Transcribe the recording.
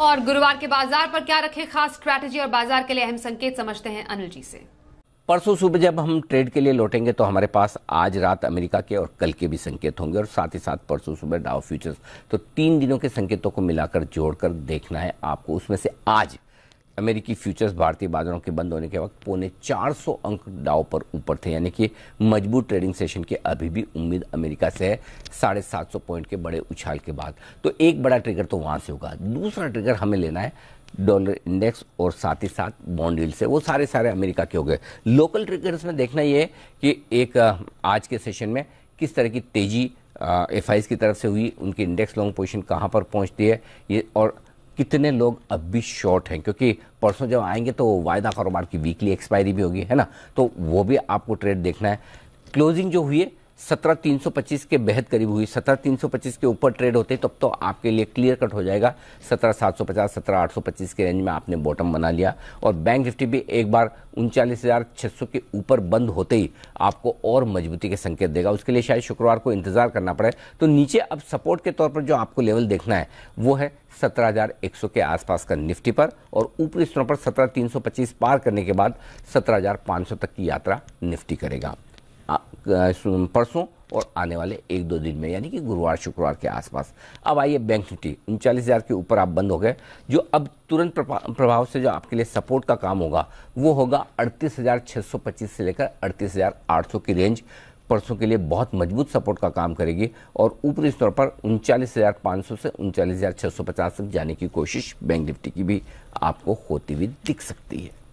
और गुरुवार के बाजार पर क्या रखे खास स्ट्रैटेजी और बाजार के लिए अहम संकेत समझते हैं अनिल जी से परसों सुबह जब हम ट्रेड के लिए लौटेंगे तो हमारे पास आज रात अमेरिका के और कल के भी संकेत होंगे और साथ ही साथ परसों सुबह डाउ फ्यूचर्स तो तीन दिनों के संकेतों को मिलाकर जोड़कर देखना है आपको उसमें से आज अमेरिकी फ्यूचर्स भारतीय बाजारों के बंद होने के वक्त पौने 400 अंक डाव पर ऊपर थे यानी कि मजबूत ट्रेडिंग सेशन के अभी भी उम्मीद अमेरिका से है साढ़े सात सौ पॉइंट के बड़े उछाल के बाद तो एक बड़ा ट्रिगर तो वहाँ से होगा दूसरा ट्रिगर हमें लेना है डॉलर इंडेक्स और साथ ही साथ बॉन्डिल से वो सारे सारे अमेरिका के हो गए लोकल ट्रिगर्स में देखना ये है कि एक आज के सेशन में किस तरह की तेज़ी एफ की तरफ से हुई उनकी इंडेक्स लॉन्ग पोजिशन कहाँ पर पहुँचती है ये और कितने लोग अब भी शॉर्ट हैं क्योंकि परसों जब आएंगे तो वायदा कारोबार की वीकली एक्सपायरी भी होगी है ना तो वो भी आपको ट्रेड देखना है क्लोजिंग जो हुई है सत्रह तीन सौ पच्चीस के बेहद करीब हुई सत्रह तीन सौ पच्चीस के ऊपर ट्रेड होते तब तो आपके लिए क्लियर कट हो जाएगा सत्रह सात सौ पचास सत्रह आठ सौ पच्चीस के रेंज में आपने बॉटम बना लिया और बैंक निफ्टी भी एक बार उनचालीस हज़ार छः सौ के ऊपर बंद होते ही आपको और मजबूती के संकेत देगा उसके लिए शायद शुक्रवार को इंतजार करना पड़े तो नीचे अब सपोर्ट के तौर पर जो आपको लेवल देखना है वो है 17,100 के आसपास का निफ्टी पर और ऊपरी स्तरों पर 17,325 पार करने के बाद 17,500 तक की यात्रा निफ्टी करेगा परसों और आने वाले एक दो दिन में यानी कि गुरुवार शुक्रवार के आसपास अब आइए बैंक निफ्टी उनचालीस हज़ार के ऊपर आप बंद हो गए जो अब तुरंत प्रभाव से जो आपके लिए सपोर्ट का काम होगा वो होगा अड़तीस हज़ार छः सौ पच्चीस से लेकर अड़तीस हज़ार आठ सौ की रेंज परसों के लिए बहुत मजबूत सपोर्ट का काम करेगी और ऊपरी स्तर पर उनचालीस हज़ार पाँच सौ से उनचालीस हज़ार छः सौ पचास तक जाने की कोशिश बैंक निफ्टी की भी आपको होती हुई दिख सकती है